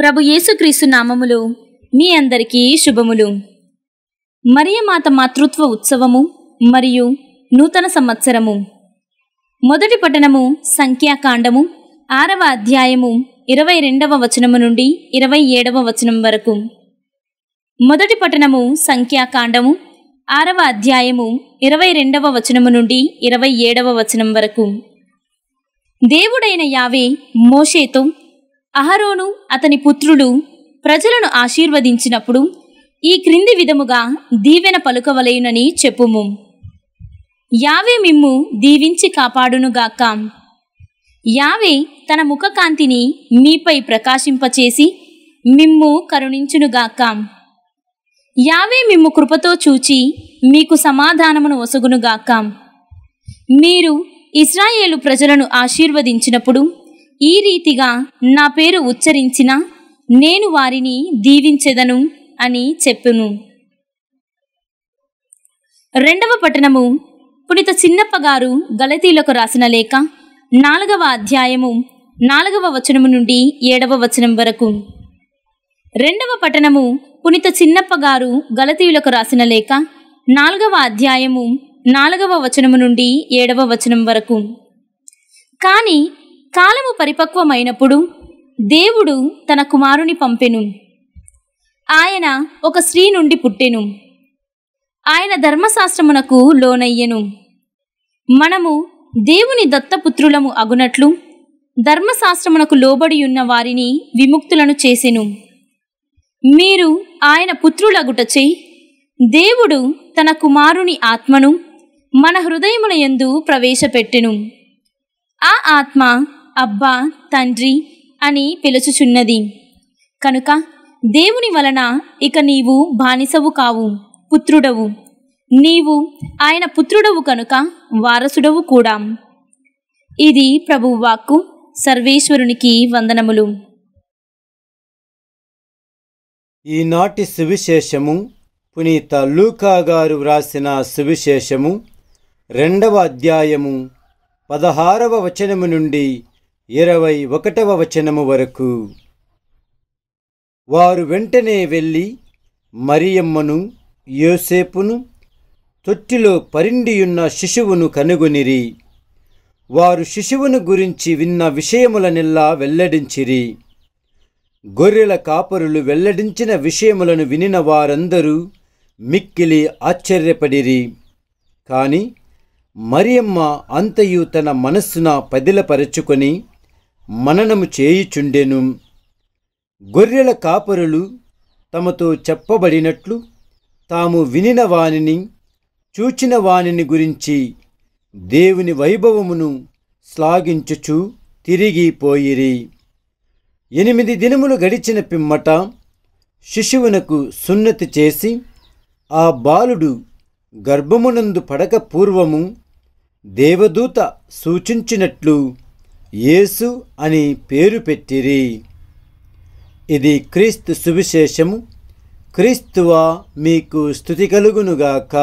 ప్రభు యేసుక్రీస్తు నామములు మీ అందరికీ శుభములు మరియమాత మాతృత్వ ఉత్సవము మరియు నూతన సంవత్సరము మొదటి పట్టణము సంఖ్యాకాండము ఆరవ అధ్యాయము ఇరవై రెండవ వచనము నుండి ఇరవై ఏడవ వచనం వరకు మొదటి పట్టణము సంఖ్యాకాండము ఆరవ అధ్యాయము ఇరవై రెండవ వచనము నుండి ఇరవై ఏడవ వచనం వరకు దేవుడైన యావే మోషేతో అహరోను అతని పుత్రులు ప్రజలను ఆశీర్వదించినప్పుడు ఈ క్రింది విధముగా దీవెన పలుకవలయునని చెప్పుము యావే మిమ్ము దీవించి కాపాడునుగాక యావే తన ముఖకాంతిని మీపై ప్రకాశింపచేసి మిమ్ము కరుణించునుగాక యావే మిమ్ము కృపతో చూచి మీకు సమాధానమును ఒసగునుగాక మీరు ఇస్రాయేలు ప్రజలను ఆశీర్వదించినప్పుడు ఈ రీతిగా నా పేరు ఉచ్చరించిన నేను వారిని దీవించెదను అని చెప్పును రెండవ పట్టణము పునిత చిన్నప్పగారు గలతీలకు రాసిన లేఖ నాలుగవ అధ్యాయము నాలుగవ వచనము నుండి ఏడవ వచనం వరకు రెండవ పట్టణము పునిత చిన్నప్పగారు గలతీయులకు రాసిన లేఖ నాలుగవ అధ్యాయము నాలుగవ వచనము నుండి ఏడవ వచనం వరకు కానీ కాలము పరిపక్వమైనప్పుడు దేవుడు తన కుమారుని పంపెను ఆయన ఒక స్త్రీ నుండి పుట్టెను ఆయన ధర్మశాస్త్రమునకు లోనయ్యెను మనము దేవుని దత్తపుత్రులము అగునట్లు ధర్మశాస్త్రమునకు లోబడి ఉన్న వారిని విముక్తులను చేసెను మీరు ఆయన చేయి దేవుడు తన కుమారుని ఆత్మను మన హృదయమునయందు యందు ప్రవేశపెట్టెను ఆ ఆత్మ అబ్బా తండ్రి అని పిలుచుచున్నది కనుక దేవుని వలన ఇక నీవు బానిసవు కావు పుత్రుడవు నీవు ఆయన పుత్రుడవు కనుక వారసుడవు కూడా ఇది ప్రభువు వాక్కు సర్వేశ్వరునికి వందనములు ఈనాటి సువిశేషము పునీత లూకా గారు వ్రాసిన సువిశేషము రెండవ అధ్యాయము పదహారవ వచనము నుండి ఇరవై ఒకటవ వచనము వరకు వారు వెంటనే వెళ్ళి మరియమ్మను యోసేపును తొట్టిలో పరిండియున్న శిశువును కనుగొనిరి వారు శిశువును గురించి విన్న విషయములనెల్లా వెల్లడించిరి గొర్రెల కాపరులు వెల్లడించిన విషయములను వినిన వారందరూ మిక్కిలి ఆశ్చర్యపడిరి కాని మరియమ్మ అంతయు తన మనస్సున పదిలపరచుకొని మననము చేయుచుండెను గొర్రెల కాపరులు తమతో చెప్పబడినట్లు తాము వినిన వానిని చూచిన వానిని గురించి దేవుని వైభవమును శ్లాఘించుచు తిరిగిపోయిరి ఎనిమిది దినములు గడిచిన పిమ్మట శిశువునకు సున్నతి చేసి ఆ బాలుడు గర్భమునందు పడక పూర్వము దేవదూత సూచించినట్లు యేసు అని పేరు పెట్టిరి ఇది క్రీస్తు సువిశేషము క్రీస్తువా మీకు స్థుతి కలుగునుగాక